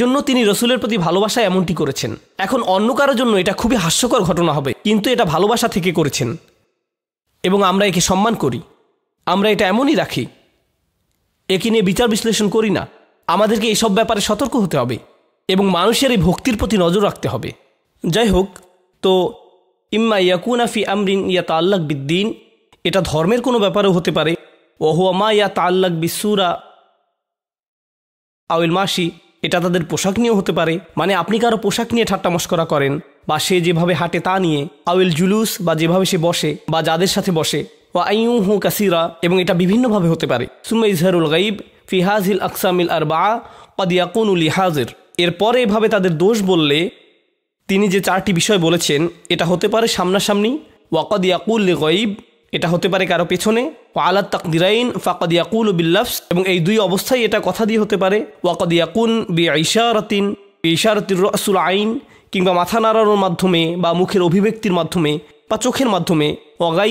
জন্য তিনি রসুলের প্রতি ভালোবাসা এমনটি করেছেন এখন অন্য কারোর জন্য এটা খুবই হাস্যকর ঘটনা হবে কিন্তু এটা ভালোবাসা থেকে করেছেন এবং আমরা একে সম্মান করি আমরা এটা এমনই রাখি একে নিয়ে বিচার বিশ্লেষণ করি না আমাদেরকে এসব ব্যাপারে সতর্ক হতে হবে এবং মানুষের এই ভক্তির প্রতি নজর রাখতে হবে যাই হোক তো ইম্মা ইয়াকুনাফি আমরিন ইয়া তাল্লাক বিদ্দিন এটা ধর্মের কোনো ব্যাপারেও হতে পারে ওহু আমা ইয়া তাল্লাক বিসুরা আউল মাসি এটা তাদের পোশাক নিয়েও হতে পারে মানে আপনি কারো পোশাক নিয়ে ঠাট্টা মস্করা করেন বা সে যেভাবে হাঁটে তা নিয়ে আউল জুলুস বা যেভাবে সে বসে বা যাদের সাথে বসে ওয়া আইউ হু কাসিরা এবং এটা বিভিন্নভাবে হতে পারে সুম্মা ইজহারুল গাইব ফিহাজিল আকসামিল আর বা উলি ইহাজের এরপরে এভাবে তাদের দোষ বললে তিনি যে চারটি বিষয় বলেছেন এটা হতে পারে সামনাসামনি ওয়াকদ ইয়াকুল গাইব এটা হতে পারে কারো পেছনে আলাদ তাকদিরাইন ফাকদ ইয়াকুল বিল্লাফস এবং এই দুই অবস্থায় এটা কথা দিয়ে হতে পারে ওয়াকদ ইয়াকুন বি ইশারাতিন ইশারতির রসুল আইন কিংবা মাথা নাড়ানোর মাধ্যমে বা মুখের অভিব্যক্তির মাধ্যমে বা চোখের মাধ্যমে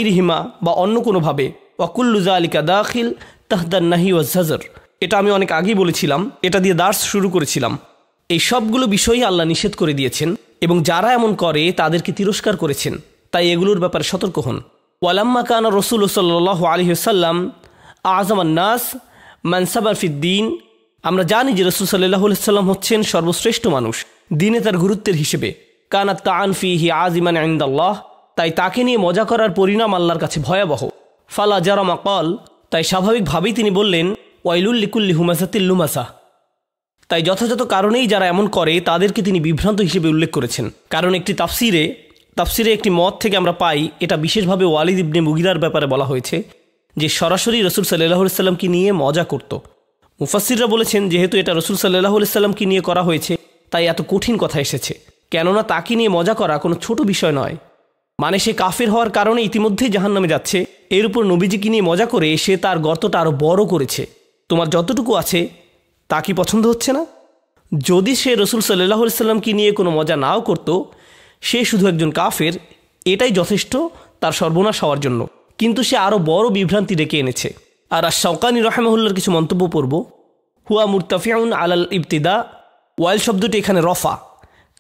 রিহিমা বা অন্য কোনোভাবে ওয়াকুল্লুজা আলিকা দাখিল তাহদার নাহি ওয়াজহাজর এটা আমি অনেক আগেই বলেছিলাম এটা দিয়ে দার্স শুরু করেছিলাম এই সবগুলো বিষয়ই আল্লাহ নিষেধ করে দিয়েছেন এবং যারা এমন করে তাদেরকে তিরস্কার করেছেন তাই এগুলোর ব্যাপারে সতর্ক হন ওয়ালাম্মা কান রসুল সাল্লাহ আলহিসাল্লাম আজমান্নাস মানসাবার ফিদ্দিন আমরা জানি যে রসুল সাল্লাহ সাল্লাম হচ্ছেন সর্বশ্রেষ্ঠ মানুষ দিনে তার গুরুত্বের হিসেবে কানা তান ফি হি আজিমান আইন্দাল্লাহ তাই তাকে নিয়ে মজা করার পরিণাম আল্লাহর কাছে ভয়াবহ ফালা জারামা কল তাই স্বাভাবিকভাবেই তিনি বললেন ওয়াইলুল্লিকুল্লি হুমাসাতিল্লুমাসা তাই যথাযথ কারণেই যারা এমন করে তাদেরকে তিনি বিভ্রান্ত হিসেবে উল্লেখ করেছেন কারণ একটি তাফসিরে তাফসিরে একটি মত থেকে আমরা পাই এটা বিশেষভাবে ওয়ালিদ ইবনে মুগিরার ব্যাপারে বলা হয়েছে যে সরাসরি রসুল সাল্লাহ সাল্লামকে নিয়ে মজা করত মুফাসিররা বলেছেন যেহেতু এটা রসুল সাল্লাহ সাল্লামকে নিয়ে করা হয়েছে তাই এত কঠিন কথা এসেছে কেননা তাকে নিয়ে মজা করা কোনো ছোট বিষয় নয় মানে সে কাফের হওয়ার কারণে ইতিমধ্যেই জাহান নামে যাচ্ছে এর উপর নবীজিকে নিয়ে মজা করে সে তার গর্তটা আরও বড় করেছে তোমার যতটুকু আছে তা কি পছন্দ হচ্ছে না যদি সে রসুল সাল্লাহ সাল্লামকে নিয়ে কোনো মজা নাও করতো সে শুধু একজন কাফের এটাই যথেষ্ট তার সর্বনাশ হওয়ার জন্য কিন্তু সে আরও বড় বিভ্রান্তি ডেকে এনেছে আর আর শাওকানি রহমাহুল্লার কিছু মন্তব্য পড়ব হুয়া মুরতাফিয়াউন আলাল ইবতিদা ওয়াইল শব্দটি এখানে রফা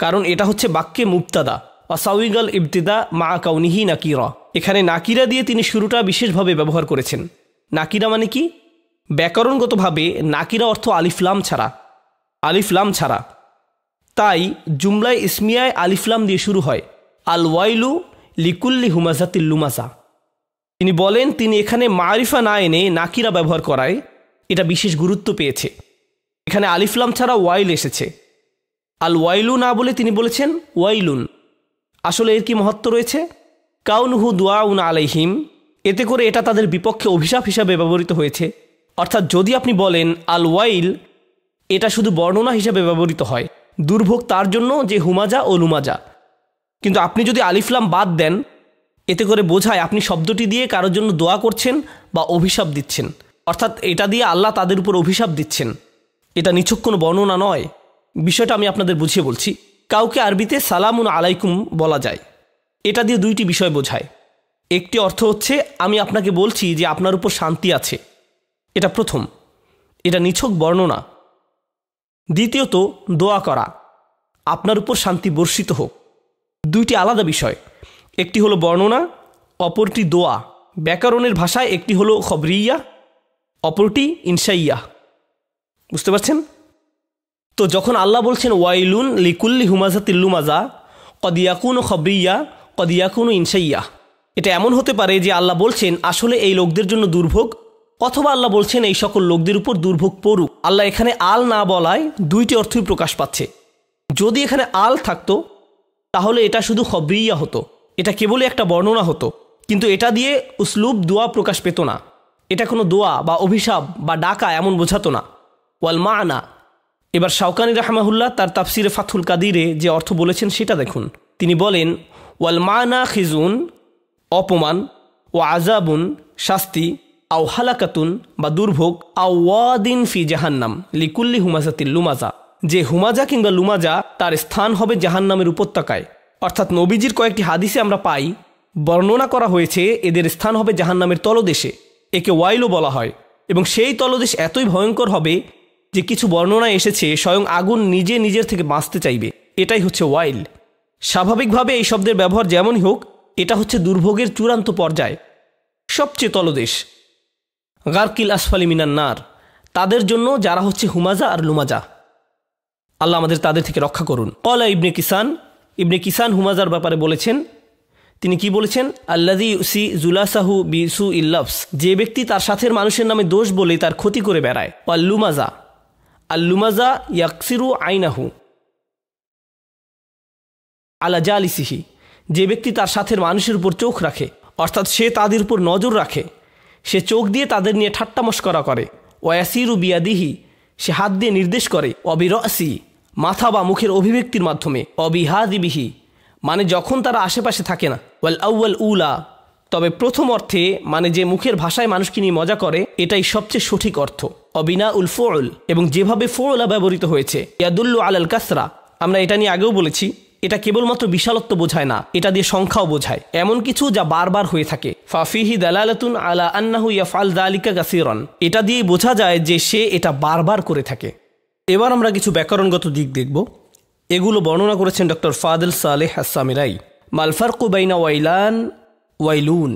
কারণ এটা হচ্ছে বাক্যে মুবতাদা অসাউইগাল ইবতিদা মা কাউনিহি নাকিরা এখানে নাকিরা দিয়ে তিনি শুরুটা বিশেষভাবে ব্যবহার করেছেন নাকিরা মানে কি ব্যাকরণগতভাবে নাকিরা অর্থ আলিফলাম ছাড়া আলিফলাম ছাড়া তাই জুমলায় ইসমিয়ায় আলিফলাম দিয়ে শুরু হয় আল ওয়াইলু লিকুল্লি হুমাজাতিল লুমাজা তিনি বলেন তিনি এখানে মারিফা না এনে নাকিরা ব্যবহার করায় এটা বিশেষ গুরুত্ব পেয়েছে এখানে আলিফলাম ছাড়া ওয়াইল এসেছে আল ওয়াইলু না বলে তিনি বলেছেন ওয়াইলুন আসলে এর কি মহত্ব রয়েছে কাউনহু দুয়াউন আলাইহিম এতে করে এটা তাদের বিপক্ষে অভিশাপ হিসাবে ব্যবহৃত হয়েছে অর্থাৎ যদি আপনি বলেন আল ওয়াইল এটা শুধু বর্ণনা হিসাবে ব্যবহৃত হয় দুর্ভোগ তার জন্য যে হুমাজা ও লুমাজা কিন্তু আপনি যদি আলিফলাম বাদ দেন এতে করে বোঝায় আপনি শব্দটি দিয়ে কারোর জন্য দোয়া করছেন বা অভিশাপ দিচ্ছেন অর্থাৎ এটা দিয়ে আল্লাহ তাদের উপর অভিশাপ দিচ্ছেন এটা নিছক কোনো বর্ণনা নয় বিষয়টা আমি আপনাদের বুঝিয়ে বলছি কাউকে আরবিতে সালামুন আলাইকুম বলা যায় এটা দিয়ে দুইটি বিষয় বোঝায় একটি অর্থ হচ্ছে আমি আপনাকে বলছি যে আপনার উপর শান্তি আছে এটা প্রথম এটা নিছক বর্ণনা দ্বিতীয়ত দোয়া করা আপনার উপর শান্তি বর্ষিত হোক দুইটি আলাদা বিষয় একটি হলো বর্ণনা অপরটি দোয়া ব্যাকরণের ভাষায় একটি হলো খবরিয়া অপরটি ইনসাইয়া বুঝতে পারছেন তো যখন আল্লাহ বলছেন ওয়াইলুন লিকুল্লি হুমাজা তিল্লুমাজা কদিয়াকুন ও খবরিয়া কদিয়াকুন ইনসাইয়া এটা এমন হতে পারে যে আল্লাহ বলছেন আসলে এই লোকদের জন্য দুর্ভোগ অথবা আল্লাহ বলছেন এই সকল লোকদের উপর দুর্ভোগ পড়ুক আল্লাহ এখানে আল না বলায় দুইটি অর্থই প্রকাশ পাচ্ছে যদি এখানে আল থাকতো তাহলে এটা শুধু খবরিয়া হতো এটা কেবলই একটা বর্ণনা হতো কিন্তু এটা দিয়ে উসলুব দোয়া প্রকাশ পেত না এটা কোনো দোয়া বা অভিশাপ বা ডাকা এমন বোঝাতো না ওয়াল মা আনা এবার শাওকানি রাহমাহুল্লাহ তার তাফসিরে ফাথুল কাদিরে যে অর্থ বলেছেন সেটা দেখুন তিনি বলেন ওয়াল মা আনা খিজুন অপমান ও আজাবুন শাস্তি আও হালাকাতুন বা দুর্ভোগ আওয়াদিন ফি জাহান্নাম লিকুল্লি হুমাজাতিল লুমাজা যে হুমাজা কিংবা লুমাজা তার স্থান হবে জাহান্নামের উপত্যকায় অর্থাৎ নবীজির কয়েকটি হাদিসে আমরা পাই বর্ণনা করা হয়েছে এদের স্থান হবে জাহান্নামের তলদেশে একে ওয়াইলও বলা হয় এবং সেই তলদেশ এতই ভয়ঙ্কর হবে যে কিছু বর্ণনা এসেছে স্বয়ং আগুন নিজে নিজের থেকে বাঁচতে চাইবে এটাই হচ্ছে ওয়াইল স্বাভাবিকভাবে এই শব্দের ব্যবহার যেমনই হোক এটা হচ্ছে দুর্ভোগের চূড়ান্ত পর্যায় সবচেয়ে তলদেশ গার্কিল আসফালি মিনান নার তাদের জন্য যারা হচ্ছে হুমাজা আর লুমাজা আল্লাহ আমাদের তাদের থেকে রক্ষা করুন কলা ইবনে কিসান ইবনে কিসান হুমাজার ব্যাপারে বলেছেন তিনি কি বলেছেন আল্লাদি উসি জুলাসাহু বিসু ইল্লাফস যে ব্যক্তি তার সাথের মানুষের নামে দোষ বলে তার ক্ষতি করে বেড়ায় আল্লুমাজা আল্লুমাজা ইয়াকসিরু আইনাহু আল্লা আলি সিহি যে ব্যক্তি তার সাথের মানুষের উপর চোখ রাখে অর্থাৎ সে তাদের উপর নজর রাখে সে চোখ দিয়ে তাদের নিয়ে ঠাট্টা মস্করা করে ওয়াসিরু বিয়াদিহি সে হাত দিয়ে নির্দেশ করে অবিরসি মাথা বা মুখের অভিব্যক্তির মাধ্যমে অবিহাদিবিহি মানে যখন তারা আশেপাশে থাকে না ওয়াল আউ্য়াল উলা তবে প্রথম অর্থে মানে যে মুখের ভাষায় মানুষকে নিয়ে মজা করে এটাই সবচেয়ে সঠিক অর্থ অবিনা উল ফোল এবং যেভাবে ফোলা ব্যবহৃত হয়েছে ইয়াদুল্লু আল কাসরা আমরা এটা নিয়ে আগেও বলেছি এটা কেবলমাত্র বিশালত্ব বোঝায় না এটা দিয়ে সংখ্যাও বোঝায় এমন কিছু যা বারবার হয়ে থাকে ফাফিহি দালালাতুন আলা আন্নাহু ইয়াফাল দালিকা গাসিরন এটা দিয়ে বোঝা যায় যে সে এটা বারবার করে থাকে এবার আমরা কিছু ব্যাকরণগত দিক দেখব এগুলো বর্ণনা করেছেন ডক্টর ফাদেল সালেহ হাসামিরাই মালফারকু বাইনা ওয়াইলান ওয়াইলুন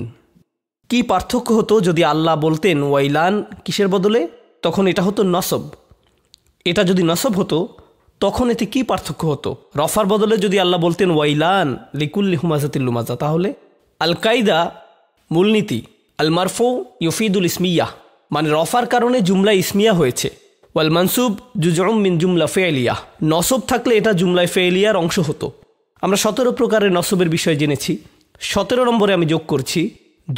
কি পার্থক্য হতো যদি আল্লাহ বলতেন ওয়াইলান কিসের বদলে তখন এটা হতো নসব এটা যদি নসব হতো তখন এতে কি পার্থক্য হতো রফার বদলে যদি আল্লাহ বলতেন ওয়াইলান লিকুল্লি হুমাজাতিল তাহলে আল কায়দা মূলনীতি আল মারফো ইউফিদুল ইসমিয়া মানে রফার কারণে জুমলা ইসমিয়া হয়েছে ওয়াল মানসুব জুজম মিন জুমলা ফেয়েলিয়া নসব থাকলে এটা জুমলায় ফেয়েলিয়ার অংশ হতো আমরা সতেরো প্রকারের নসবের বিষয়ে জেনেছি সতেরো নম্বরে আমি যোগ করছি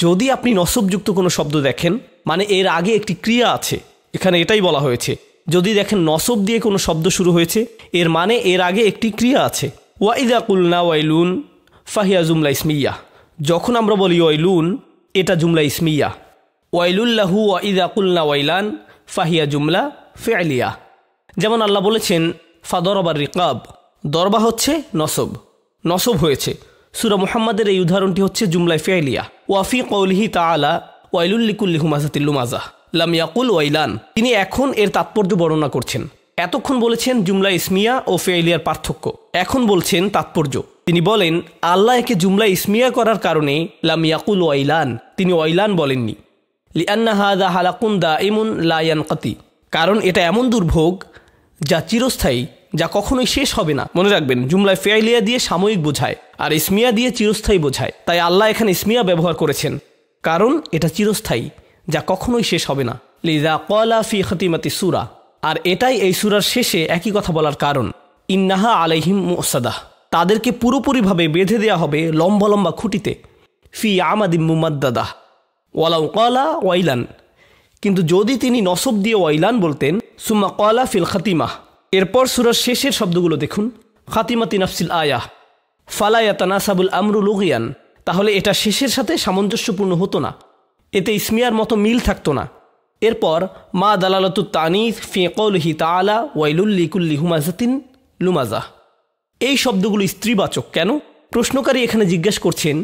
যদি আপনি নসবযুক্ত কোনো শব্দ দেখেন মানে এর আগে একটি ক্রিয়া আছে এখানে এটাই বলা হয়েছে যদি দেখেন নসব দিয়ে কোনো শব্দ শুরু হয়েছে এর মানে এর আগে একটি ক্রিয়া আছে ওয়াইদা কুলনা ওয়াইলুন ফাহিয়া জুমলা ইসমিয়া যখন আমরা বলি ওয়াইলুন এটা জুমলা ইসমিয়া ওয়াইলুল্লাহু ওয়াইদা কুলনা ওয়াইলান ফাহিয়া জুমলা ফেয়ালিয়া যেমন আল্লাহ বলেছেন ফাদরবার রিকাব দরবা হচ্ছে নসব নসব হয়েছে সুরা মুহাম্মাদের এই উদাহরণটি হচ্ছে জুমলাই ফেয়ালিয়া ওয়াফি কৌলিহি ওয়াইলুল্লিকুল্লিহু মাজাতিল্লু মাজা লামিয়াকুল ওয়াইলান তিনি এখন এর তাৎপর্য বর্ণনা করছেন এতক্ষণ বলেছেন জুমলা ইসমিয়া ও ফেইলিয়ার পার্থক্য এখন বলছেন তাৎপর্য তিনি বলেন আল্লাহ একে জুমলা ইসমিয়া করার কারণে লামিয়াকুল ওয়াইলান তিনি ওয়াইলান বলেননি লিয়ান্না দা হালাকুন দা ইমুন লায়ানকাতি কারণ এটা এমন দুর্ভোগ যা চিরস্থায়ী যা কখনোই শেষ হবে না মনে রাখবেন জুমলায় ফেয়াইলিয়া দিয়ে সাময়িক বোঝায় আর ইসমিয়া দিয়ে চিরস্থায়ী বোঝায় তাই আল্লাহ এখানে ইসমিয়া ব্যবহার করেছেন কারণ এটা চিরস্থায়ী যা কখনোই শেষ হবে না লিজা কলা ফি খতিমাতি সুরা আর এটাই এই সুরার শেষে একই কথা বলার কারণ ইন্নাহা আলাইহিম মুসাদাহ তাদেরকে পুরোপুরিভাবে বেঁধে দেয়া হবে লম্বা লম্বা খুঁটিতে ফি আমাদি মুমাদ্দাদাহ ওয়ালাউ কলা ওয়াইলান কিন্তু যদি তিনি নসব দিয়ে ওয়াইলান বলতেন সুম্মা কলা ফিল খাতিমাহ এরপর সুরার শেষের শব্দগুলো দেখুন খাতিমাতি নাফসিল আয়াহ সাবুল আমরুল উগিয়ান তাহলে এটা শেষের সাথে সামঞ্জস্যপূর্ণ হতো না এতে ইসমিয়ার মতো মিল থাকতো না এরপর মা দালালতু তানিস ফিকৌলহি তালা ওয়াইলুল্লিকুল্লি হুমাজাতিন লুমাজা এই শব্দগুলো স্ত্রীবাচক কেন প্রশ্নকারী এখানে জিজ্ঞেস করছেন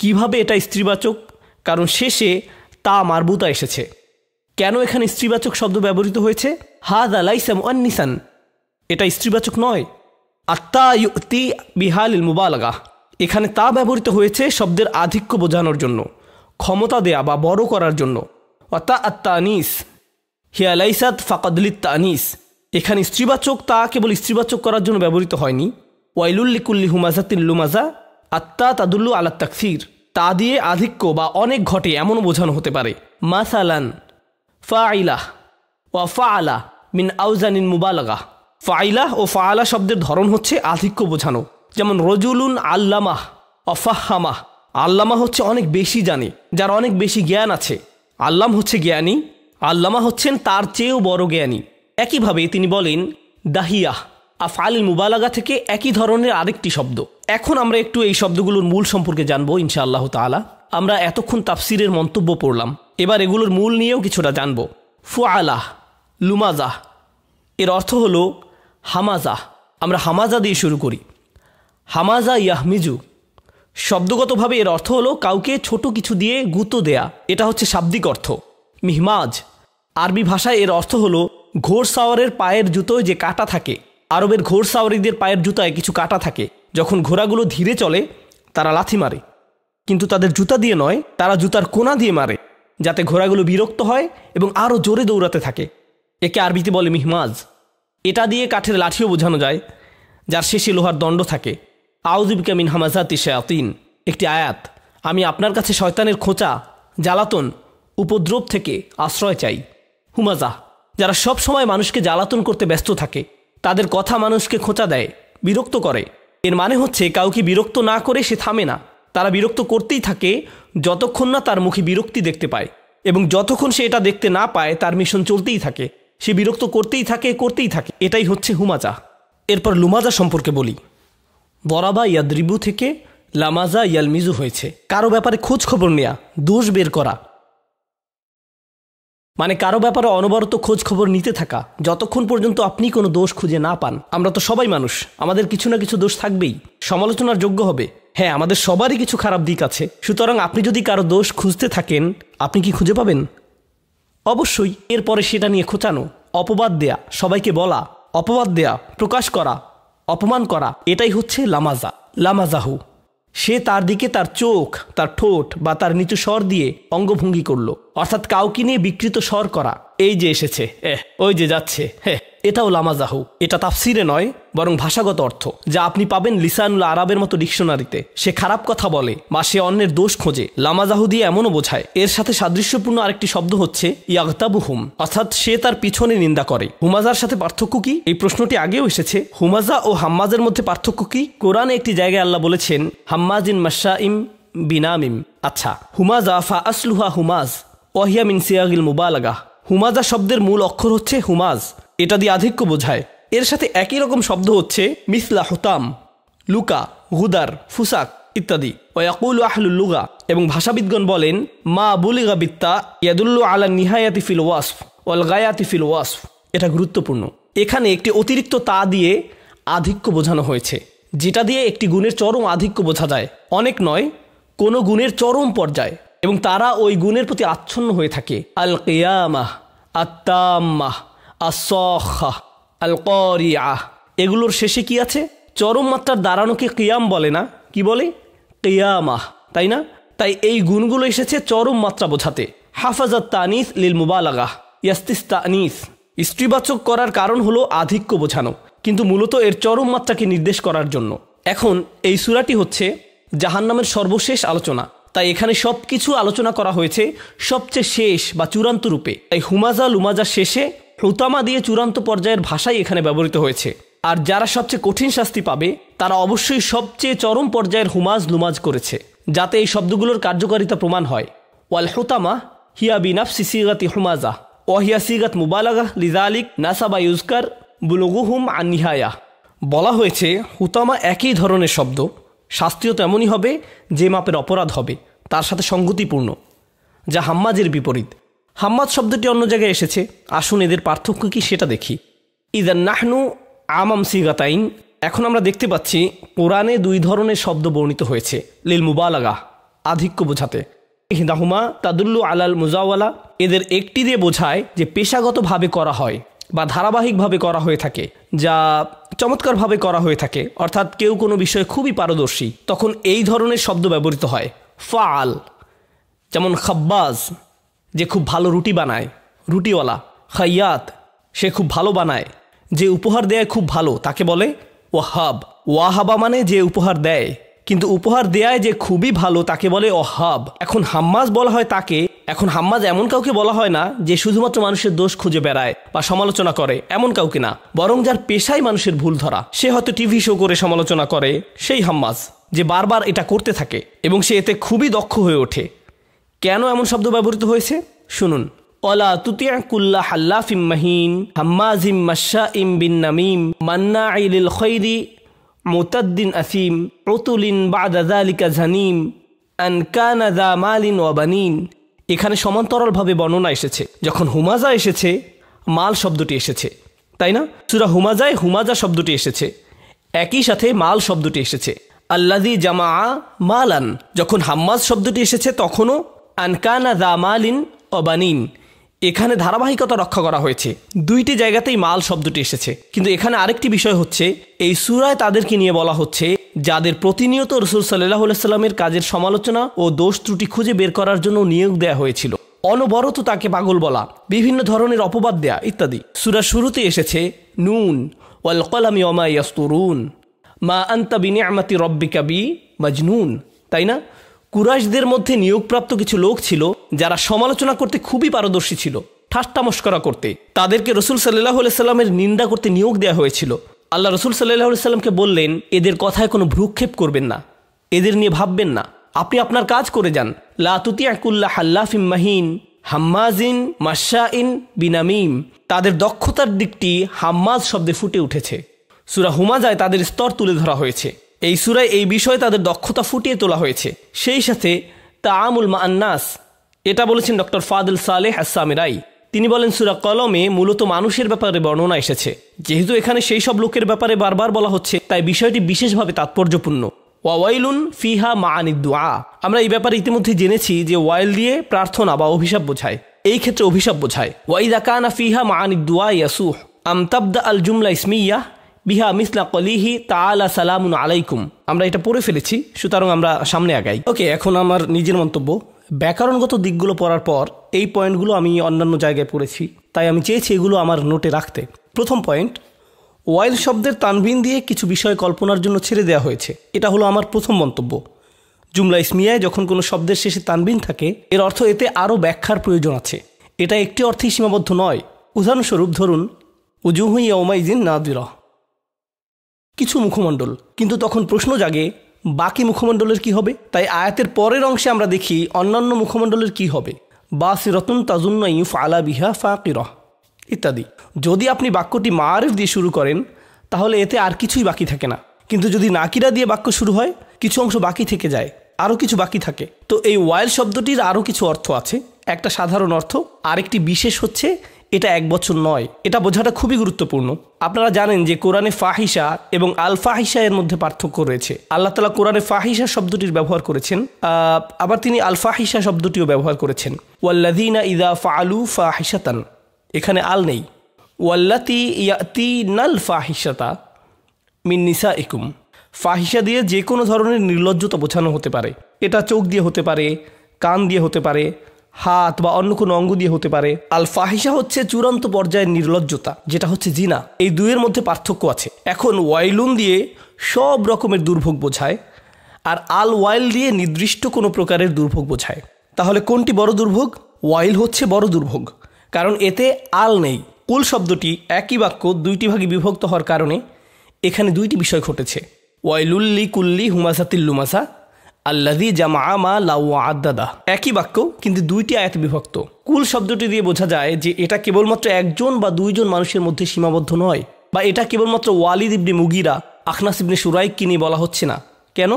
কিভাবে এটা স্ত্রীবাচক কারণ শেষে তা মারবুতা এসেছে কেন এখানে স্ত্রীবাচক শব্দ ব্যবহৃত হয়েছে হা দা লাইসাম অন্নিসান এটা স্ত্রীবাচক নয় আত্মা ইউতি বিহাল মুবালগা এখানে তা ব্যবহৃত হয়েছে শব্দের আধিক্য বোঝানোর জন্য ক্ষমতা দেয়া বা বড় করার জন্য অর্থাৎ আত্মা আনিস হিয়া লাইসাত ফাকাদলিত আনিস এখানে স্ত্রীবাচক তা কেবল স্ত্রীবাচক করার জন্য ব্যবহৃত হয়নি ওয়াইলুল্লিকুল্লি হুমাজাতিন মাজা আত্মা তাদুল্লু আলাত তাকসির তা দিয়ে আধিক্য বা অনেক ঘটে এমনও বোঝানো হতে পারে মাসালান ফা আইলাহ ওয়া ফা আলা মিন আউজানিন মুবালাগা ফা আইলাহ ও ফা আলা শব্দের ধরন হচ্ছে আধিক্য বোঝানো যেমন রজুলুন আল্লামাহ অফাহামাহ আল্লামা হচ্ছে অনেক বেশি জানে যার অনেক বেশি জ্ঞান আছে আল্লাম হচ্ছে জ্ঞানী আল্লামা হচ্ছেন তার চেয়েও বড় জ্ঞানী একইভাবে তিনি বলেন দাহিয়াহ আল মুবালাগা থেকে একই ধরনের আরেকটি শব্দ এখন আমরা একটু এই শব্দগুলোর মূল সম্পর্কে জানবো আল্লাহ তালা আমরা এতক্ষণ তাফসিরের মন্তব্য পড়লাম এবার এগুলোর মূল নিয়েও কিছুটা জানব ফুয়ালাহ লুমাজাহ এর অর্থ হল হামাজাহ আমরা হামাজা দিয়ে শুরু করি হামাজা ইয়াহমিজু শব্দগতভাবে এর অর্থ হলো কাউকে ছোট কিছু দিয়ে গুঁতো দেয়া এটা হচ্ছে শাব্দিক অর্থ মিহমাজ আরবি ভাষায় এর অর্থ হলো ঘোড়সাওয়ারের পায়ের জুতোয় যে কাটা থাকে আরবের ঘোড়সাওয়ারিদের পায়ের জুতায় কিছু কাটা থাকে যখন ঘোড়াগুলো ধীরে চলে তারা লাথি মারে কিন্তু তাদের জুতা দিয়ে নয় তারা জুতার কোনা দিয়ে মারে যাতে ঘোড়াগুলো বিরক্ত হয় এবং আরও জোরে দৌড়াতে থাকে একে আরবিতে বলে মিহমাজ এটা দিয়ে কাঠের লাঠিও বোঝানো যায় যার শেষে লোহার দণ্ড থাকে আউজিব মিন হামাজাতি শায়াতিন একটি আয়াত আমি আপনার কাছে শয়তানের খোঁচা জ্বালাতন উপদ্রব থেকে আশ্রয় চাই হুমাজা যারা সব সময় মানুষকে জ্বালাতন করতে ব্যস্ত থাকে তাদের কথা মানুষকে খোঁচা দেয় বিরক্ত করে এর মানে হচ্ছে কাউকে বিরক্ত না করে সে থামে না তারা বিরক্ত করতেই থাকে যতক্ষণ না তার মুখে বিরক্তি দেখতে পায় এবং যতক্ষণ সে এটা দেখতে না পায় তার মিশন চলতেই থাকে সে বিরক্ত করতেই থাকে করতেই থাকে এটাই হচ্ছে হুমাজা এরপর লুমাজা সম্পর্কে বলি বরাবা ইয়াদ্রিবু থেকে লামাজা ইয়ালমিজু হয়েছে কারো ব্যাপারে খোঁজ খবর নেয়া দোষ বের করা মানে কারো ব্যাপারে অনবরত খোঁজ খবর নিতে থাকা যতক্ষণ পর্যন্ত আপনি কোনো দোষ খুঁজে না পান আমরা তো সবাই মানুষ আমাদের কিছু না কিছু দোষ থাকবেই সমালোচনার যোগ্য হবে হ্যাঁ আমাদের সবারই কিছু খারাপ দিক আছে সুতরাং আপনি যদি কারো দোষ খুঁজতে থাকেন আপনি কি খুঁজে পাবেন অবশ্যই এরপরে সেটা নিয়ে খোঁচানো অপবাদ দেয়া সবাইকে বলা অপবাদ দেয়া প্রকাশ করা অপমান করা এটাই হচ্ছে লামাজা লামাজাহু সে তার দিকে তার চোখ তার ঠোঁট বা তার নিচু স্বর দিয়ে অঙ্গভঙ্গি করল অর্থাৎ কাউকে নিয়ে বিকৃত স্বর করা এই যে এসেছে ওই যে যাচ্ছে হ্যাঁ এটাও লামাজাহু এটা তাফসিরে নয় বরং ভাষাগত অর্থ যা আপনি পাবেন লিসানুল আরবের মতো ডিকশনারিতে সে খারাপ কথা বলে বা সে অন্যের দোষ খোঁজে লামাজাহু দিয়ে এমনও বোঝায় এর সাথে সাদৃশ্যপূর্ণ আরেকটি শব্দ হচ্ছে হুম অর্থাৎ সে তার পিছনে নিন্দা করে হুমাজার সাথে পার্থক্য কি এই প্রশ্নটি আগেও এসেছে হুমাজা ও হাম্মাজের মধ্যে পার্থক্য কি কোরআনে একটি জায়গায় আল্লাহ বলেছেন হাম্মাজ হাম্মাজিন মাসাইম বিনামিম আচ্ছা হুমাজা ফা আসলুহা হুমাজ ওহিয়া মিন সিয়াগিল মুবালাগা হুমাজা শব্দের মূল অক্ষর হচ্ছে হুমাজ এটা দিয়ে আধিক্য বোঝায় এর সাথে একই রকম শব্দ হচ্ছে মিসলা হুতাম লুকা হুদার ফুসাক ইত্যাদি ওয়াকুল আহলুল লুগা এবং ভাষাবিদগণ বলেন মা বুলিগা বিত্তা ইয়াদুল্লু আলা নিহায়াতি ফিল ওয়াসফ ওয়াল গায়াতি ফিল ওয়াসফ এটা গুরুত্বপূর্ণ এখানে একটি অতিরিক্ত তা দিয়ে আধিক্য বোঝানো হয়েছে যেটা দিয়ে একটি গুণের চরম আধিক্য বোঝা যায় অনেক নয় কোনো গুণের চরম পর্যায় এবং তারা ওই গুণের প্রতি আচ্ছন্ন হয়ে থাকে আল কেয়ামাহ আত্মাম্মাহ আসহ আল করিয়া এগুলোর শেষে কি আছে চরম মাত্রার দাঁড়ানোকে কিয়াম বলে না কি বলে কিয়ামাহ তাই না তাই এই গুণগুলো এসেছে চরম মাত্রা বোঝাতে হাফাজত তানিস লিল মুবালাগাহ ইয়াস্তিস তানিস স্ত্রীবাচক করার কারণ হলো আধিক্য বোঝানো কিন্তু মূলত এর চরম মাত্রাকে নির্দেশ করার জন্য এখন এই সুরাটি হচ্ছে জাহান্নামের সর্বশেষ আলোচনা তাই এখানে সব কিছু আলোচনা করা হয়েছে সবচেয়ে শেষ বা চূড়ান্ত রূপে তাই হুমাজা লুমাজা শেষে হুতামা দিয়ে চূড়ান্ত পর্যায়ের ভাষাই এখানে ব্যবহৃত হয়েছে আর যারা সবচেয়ে কঠিন শাস্তি পাবে তারা অবশ্যই সবচেয়ে চরম পর্যায়ের হুমাজ লুমাজ করেছে যাতে এই শব্দগুলোর কার্যকারিতা প্রমাণ হয় ওয়াল হুতামা হিয়া বিনাফসি সিগাতি হুমাজা ওয়াহিয়া সিগাত মুবালাগা লিজালিক নাসাবা ইউজকার বুলগুহুম আনিহায়া বলা হয়েছে হুতামা একই ধরনের শব্দ শাস্তিও তেমনই হবে যে মাপের অপরাধ হবে তার সাথে সঙ্গতিপূর্ণ যা হাম্মাজের বিপরীত হাম্মাদ শব্দটি অন্য জায়গায় এসেছে আসুন এদের পার্থক্য কি সেটা দেখি ইদার নাহনু আমাম সিগাতাইন এখন আমরা দেখতে পাচ্ছি কোরআনে দুই ধরনের শব্দ বর্ণিত হয়েছে লিল মুবালাগা আধিক্য বোঝাতে হিদাহুমা তাদুল্লু আলাল মুজাওয়ালা এদের একটি দিয়ে বোঝায় যে পেশাগতভাবে করা হয় বা ধারাবাহিকভাবে করা হয়ে থাকে যা চমৎকারভাবে করা হয়ে থাকে অর্থাৎ কেউ কোনো বিষয়ে খুবই পারদর্শী তখন এই ধরনের শব্দ ব্যবহৃত হয় ফাল যেমন খাব্বাজ যে খুব ভালো রুটি বানায় রুটিওয়ালা খাইয়াত সে খুব ভালো বানায় যে উপহার দেয় খুব ভালো তাকে বলে ওয়াহাব ওয়াহাবা মানে যে উপহার দেয় কিন্তু উপহার দেয়ায় যে খুবই ভালো তাকে বলে হাব এখন হাম্মাস বলা হয় তাকে এখন হাম্মাজ এমন কাউকে বলা হয় না যে শুধুমাত্র মানুষের দোষ খুঁজে বেড়ায় বা সমালোচনা করে এমন কাউকে না বরং যার পেশায় মানুষের ভুল ধরা সে হয়তো টিভি শো করে সমালোচনা করে সেই হাম্মাজ যে বারবার এটা করতে থাকে এবং সে এতে খুবই দক্ষ হয়ে ওঠে কেন এমন শব্দ ব্যবহৃত হয়েছে শুনুন অলা তুতিয়া কুল্লা হাল্লাফিম মাহিন হাম্মাজিম মাশা ইম বিন নামিম মান্না আইলিল খৈরি মোতাদ্দিন আসিম প্রতুলিন বা রতুলিন বাদালিকা জানিম আন কানা দা মালিন ওয়াবানিন এখানে সমান্তরালভাবে বর্ণনা এসেছে যখন হুমাজা এসেছে মাল শব্দটি এসেছে তাই না সুরা হুমাজায় হুমাজা শব্দটি এসেছে একই সাথে মাল শব্দটি এসেছে আল্লাদি জামা মালান যখন হাম্মাজ শব্দটি এসেছে তখনও আনকানা দা মালিন অবানিন এখানে ধারাবাহিকতা রক্ষা করা হয়েছে দুইটি জায়গাতেই মাল শব্দটি এসেছে কিন্তু এখানে আরেকটি বিষয় হচ্ছে এই সুরায় তাদেরকে নিয়ে বলা হচ্ছে যাদের প্রতিনিয়ত রসুল সাল্লাহ সাল্লামের কাজের সমালোচনা ও দোষ ত্রুটি খুঁজে বের করার জন্য নিয়োগ দেয়া হয়েছিল অনবরত তাকে পাগল বলা বিভিন্ন ধরনের অপবাদ দেয়া ইত্যাদি সুরা শুরুতে এসেছে নুন ওয়াল কলামি অমা ইয়াস্তুরুন মা আন্তা বিনে আমাতি রব্বিকা বি মাজনুন তাই না কুরাশদের মধ্যে নিয়োগপ্রাপ্ত কিছু লোক ছিল যারা সমালোচনা করতে খুবই পারদর্শী ছিল ঠাট্টা মস্করা করতে তাদেরকে রসুল সাল্লাহ সাল্লামের নিন্দা করতে নিয়োগ দেওয়া হয়েছিল আল্লাহ রসুল সাল্লাহ সাল্লামকে বললেন এদের কথায় কোনো ভ্রুক্ষেপ করবেন না এদের নিয়ে ভাববেন না আপনি আপনার কাজ করে যান আকুল্লাহ হাল্লাফিম মাহিন হাম্মাজিন ইন বিনামিম তাদের দক্ষতার দিকটি হাম্মাজ শব্দে ফুটে উঠেছে সুরা হুমাজায় তাদের স্তর তুলে ধরা হয়েছে এই সুরায় এই বিষয়ে তাদের দক্ষতা ফুটিয়ে তোলা হয়েছে সেই সাথে তা আমুল মা আন্নাস এটা বলেছেন ডক্টর ফাদুল সালেহ আসামিরাই তিনি বলেন সুরা কলমে মূলত মানুষের ব্যাপারে বর্ণনা এসেছে যেহেতু এখানে সেই সব লোকের ব্যাপারে বারবার বলা হচ্ছে তাই বিষয়টি বিশেষভাবে তাৎপর্যপূর্ণ ওয়াইলুন ফিহা মা আনিদুয়া আমরা এই ব্যাপারে ইতিমধ্যে জেনেছি যে ওয়াইল দিয়ে প্রার্থনা বা অভিশাপ বোঝায় এই ক্ষেত্রে অভিশাপ বোঝায় ওয়াইদা কানা ফিহা মা আনিদুয়া ইয়াসুহ আমতাবদা আল জুমলা ইসমিয়া বিহা মিসলা কলিহি তালা সালামুন আলাইকুম আমরা এটা পড়ে ফেলেছি সুতরাং আমরা সামনে আগাই ওকে এখন আমার নিজের মন্তব্য ব্যাকরণগত দিকগুলো পড়ার পর এই পয়েন্টগুলো আমি অন্যান্য জায়গায় পড়েছি তাই আমি চেয়েছি এগুলো আমার নোটে রাখতে প্রথম পয়েন্ট ওয়াইল শব্দের তানবিন দিয়ে কিছু বিষয় কল্পনার জন্য ছেড়ে দেওয়া হয়েছে এটা হলো আমার প্রথম মন্তব্য জুমলা ইসমিয়ায় যখন কোনো শব্দের শেষে তানবিন থাকে এর অর্থ এতে আরও ব্যাখ্যার প্রয়োজন আছে এটা একটি অর্থেই সীমাবদ্ধ নয় উদাহরণস্বরূপ ধরুন উজুহুই ওমাইজিন নাদির কিছু মুখমণ্ডল কিন্তু তখন প্রশ্ন জাগে বাকি মুখমণ্ডলের কি হবে তাই আয়াতের পরের অংশে আমরা দেখি অন্যান্য মুখমণ্ডলের কি হবে বা সিরতুন তাজুন্ন ইউফ আলা বিহা ফাকিরহ ইত্যাদি যদি আপনি বাক্যটি মারিফ দিয়ে শুরু করেন তাহলে এতে আর কিছুই বাকি থাকে না কিন্তু যদি নাকিরা দিয়ে বাক্য শুরু হয় কিছু অংশ বাকি থেকে যায় আরও কিছু বাকি থাকে তো এই ওয়াইল শব্দটির আরও কিছু অর্থ আছে একটা সাধারণ অর্থ আরেকটি বিশেষ হচ্ছে এটা এক বছর নয় এটা বোঝাটা খুবই গুরুত্বপূর্ণ আপনারা জানেন যে কোরআনে ফাহিসা এবং আল ফাহিসা এর মধ্যে পার্থক্য রয়েছে আল্লাহ তালা কোরআনে ফাহিসা শব্দটির ব্যবহার করেছেন আবার তিনি আল ফাহিসা শব্দটিও ব্যবহার করেছেন ওয়াল্লাদিনা ইদা আলু ফাহিসাতান এখানে আল নেই ওয়াল্লাতি ইয়াতি নাল ফাহিসাতা মিন্নিসা একুম ইকুম ফাহিসা দিয়ে যে কোনো ধরনের নির্লজ্জতা বোঝানো হতে পারে এটা চোখ দিয়ে হতে পারে কান দিয়ে হতে পারে হাত বা অন্য কোনো অঙ্গ দিয়ে হতে পারে আল ফাহিসা হচ্ছে চূড়ান্ত পর্যায়ের নির্লজ্জতা যেটা হচ্ছে জিনা এই দুয়ের মধ্যে পার্থক্য আছে এখন ওয়াইলুন দিয়ে সব রকমের দুর্ভোগ বোঝায় আর আল ওয়াইল দিয়ে নির্দিষ্ট কোনো প্রকারের দুর্ভোগ বোঝায় তাহলে কোনটি বড় দুর্ভোগ ওয়াইল হচ্ছে বড় দুর্ভোগ কারণ এতে আল নেই কুল শব্দটি একই বাক্য দুইটি ভাগে বিভক্ত হওয়ার কারণে এখানে দুইটি বিষয় ঘটেছে ওয়াইলুল্লি কুল্লি হুমাসা তিল্লুমাসা আল্লাদি জামা লাউ আদাদা একই বাক্য কিন্তু দুইটি আয়াত বিভক্ত কুল শব্দটি দিয়ে বোঝা যায় যে এটা কেবলমাত্র একজন বা দুইজন মানুষের মধ্যে সীমাবদ্ধ নয় বা এটা কেবলমাত্র ওয়ালিদ ইবনে মুগিরা আখনাস ইবনে সুরাইককে নিয়ে বলা হচ্ছে না কেন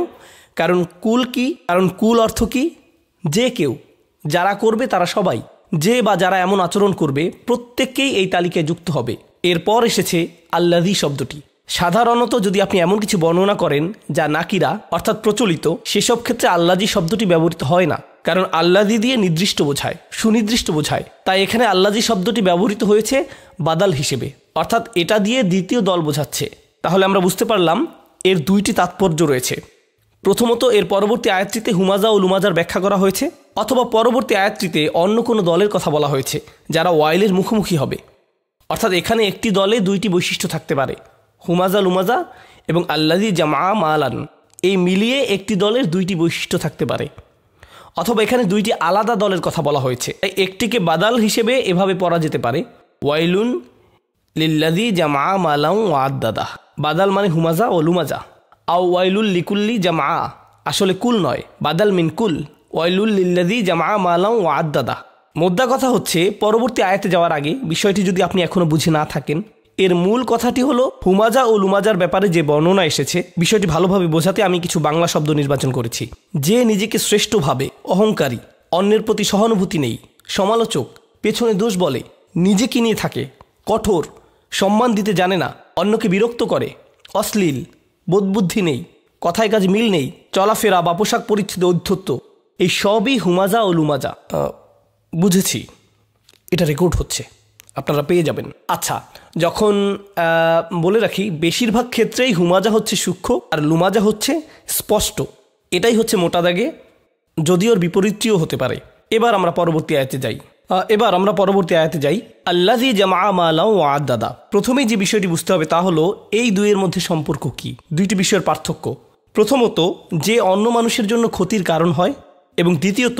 কারণ কুল কি কারণ কুল অর্থ কি যে কেউ যারা করবে তারা সবাই যে বা যারা এমন আচরণ করবে প্রত্যেককেই এই তালিকায় যুক্ত হবে এরপর এসেছে আল্লাদি শব্দটি সাধারণত যদি আপনি এমন কিছু বর্ণনা করেন যা নাকিরা অর্থাৎ প্রচলিত সেসব ক্ষেত্রে আল্লাজি শব্দটি ব্যবহৃত হয় না কারণ আল্লাদি দিয়ে নির্দিষ্ট বোঝায় সুনির্দিষ্ট বোঝায় তাই এখানে আল্লাজি শব্দটি ব্যবহৃত হয়েছে বাদাল হিসেবে অর্থাৎ এটা দিয়ে দ্বিতীয় দল বোঝাচ্ছে তাহলে আমরা বুঝতে পারলাম এর দুইটি তাৎপর্য রয়েছে প্রথমত এর পরবর্তী আয়াতটিতে হুমাজা ও লুমাজার ব্যাখ্যা করা হয়েছে অথবা পরবর্তী আয়াতটিতে অন্য কোনো দলের কথা বলা হয়েছে যারা ওয়াইলের মুখোমুখি হবে অর্থাৎ এখানে একটি দলে দুইটি বৈশিষ্ট্য থাকতে পারে হুমাজা লুমাজা এবং আল্লাদি জামা মালান এই মিলিয়ে একটি দলের দুইটি বৈশিষ্ট্য থাকতে পারে অথবা এখানে দুইটি আলাদা দলের কথা বলা হয়েছে তাই একটিকে বাদাল হিসেবে এভাবে পড়া যেতে পারে ওয়াইলুন লিল্লাদি জামা মালাউ আদাদা বাদাল মানে হুমাজা ও লুমাজা আও ওয়াইলুল লিকুল্লি জামা আসলে কুল নয় বাদাল মিন কুল ওয়াইলুল লিল্লাদি জামা মালাউ আদাদা মোদ্দা কথা হচ্ছে পরবর্তী আয়াতে যাওয়ার আগে বিষয়টি যদি আপনি এখনও বুঝে না থাকেন এর মূল কথাটি হলো হুমাজা ও লুমাজার ব্যাপারে যে বর্ণনা এসেছে বিষয়টি ভালোভাবে বোঝাতে আমি কিছু বাংলা শব্দ নির্বাচন করেছি যে নিজেকে শ্রেষ্ঠভাবে অহংকারী অন্যের প্রতি সহানুভূতি নেই সমালোচক পেছনে দোষ বলে নিজেকে নিয়ে থাকে কঠোর সম্মান দিতে জানে না অন্যকে বিরক্ত করে অশ্লীল বোধবুদ্ধি নেই কথায় কাজ মিল নেই চলাফেরা বা পোশাক পরিচ্ছদে অধ্যত্ত এই সবই হুমাজা ও লুমাজা বুঝেছি এটা রেকর্ড হচ্ছে আপনারা পেয়ে যাবেন আচ্ছা যখন বলে রাখি বেশিরভাগ ক্ষেত্রেই হুমাজা হচ্ছে সূক্ষ্ম আর লুমাজা হচ্ছে স্পষ্ট এটাই হচ্ছে মোটা দাগে যদিও বিপরীতটিও হতে পারে এবার আমরা পরবর্তী আয়াতে যাই এবার আমরা পরবর্তী আয়াতে যাই আল্লাদি জামা মালা ও দাদা প্রথমেই যে বিষয়টি বুঝতে হবে তা হলো এই দুইয়ের মধ্যে সম্পর্ক কি দুইটি বিষয়ের পার্থক্য প্রথমত যে অন্য মানুষের জন্য ক্ষতির কারণ হয় এবং দ্বিতীয়ত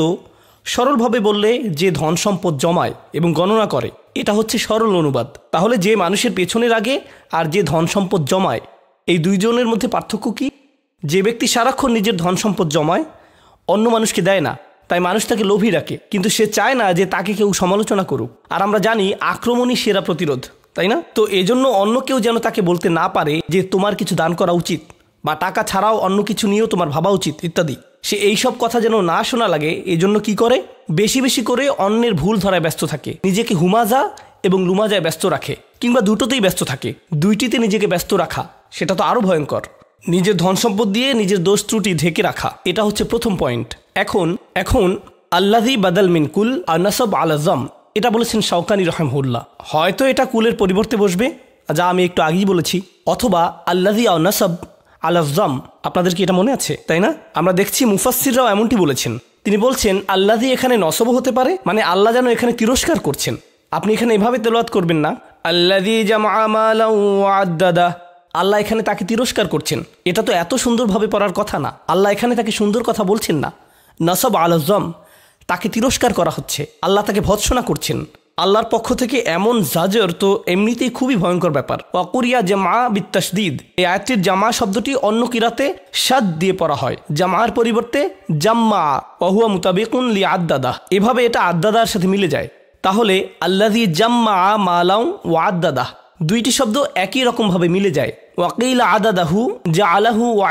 সরলভাবে বললে যে ধন সম্পদ জমায় এবং গণনা করে এটা হচ্ছে সরল অনুবাদ তাহলে যে মানুষের পেছনে আগে আর যে ধন সম্পদ জমায় এই দুইজনের মধ্যে পার্থক্য কি যে ব্যক্তি সারাক্ষণ নিজের ধন সম্পদ জমায় অন্য মানুষকে দেয় না তাই মানুষ তাকে লোভী রাখে কিন্তু সে চায় না যে তাকে কেউ সমালোচনা করুক আর আমরা জানি আক্রমণই সেরা প্রতিরোধ তাই না তো এজন্য অন্য কেউ যেন তাকে বলতে না পারে যে তোমার কিছু দান করা উচিত বা টাকা ছাড়াও অন্য কিছু নিয়েও তোমার ভাবা উচিত ইত্যাদি সে এইসব কথা যেন না শোনা লাগে এজন্য কি করে বেশি বেশি করে অন্যের ভুল ধরায় ব্যস্ত থাকে নিজেকে হুমাজা এবং লুমাজায় ব্যস্ত রাখে কিংবা দুটোতেই ব্যস্ত থাকে দুইটিতে নিজেকে ব্যস্ত রাখা সেটা তো আরও ভয়ঙ্কর নিজের ধন সম্পদ দিয়ে নিজের দোষ ত্রুটি ঢেকে রাখা এটা হচ্ছে প্রথম পয়েন্ট এখন এখন আল্লাহি বাদাল মিনকুল আনাসব আলাজম এটা বলেছেন শাওকানি রহমহুল্লাহ হয়তো এটা কুলের পরিবর্তে বসবে যা আমি একটু আগেই বলেছি অথবা আল্লাহি আনাসব আলাফজাম আপনাদের কি এটা মনে আছে তাই না আমরা দেখছি মুফাসিররাও এমনটি বলেছেন তিনি বলছেন আল্লাহ দিয়ে এখানে নসব হতে পারে মানে আল্লাহ যেন এখানে তিরস্কার করছেন আপনি এখানে এভাবে তেলোয়াত করবেন না আল্লাহ দিয়ে জামাদাদা আল্লাহ এখানে তাকে তিরস্কার করছেন এটা তো এত সুন্দরভাবে পড়ার কথা না আল্লাহ এখানে তাকে সুন্দর কথা বলছেন না নসব আলজম তাকে তিরস্কার করা হচ্ছে আল্লাহ তাকে ভৎসনা করছেন আল্লাহর পক্ষ থেকে এমন জাজর তো এমনিতেই খুবই ভয়ঙ্কর ব্যাপার অকুরিয়া জামা বিত্তাসদিদ এই আয়াতটির জামা শব্দটি অন্য কিরাতে সাদ দিয়ে পড়া হয় জামার পরিবর্তে জাম্মা অহুয়া মুতাবিক লি আদাদা এভাবে এটা আদাদার সাথে মিলে যায় তাহলে আল্লাদি জাম্মা মালাউ ও আদাদা দুইটি শব্দ একই রকমভাবে মিলে যায় ওয়াকিল আদাদাহু যা আলাহু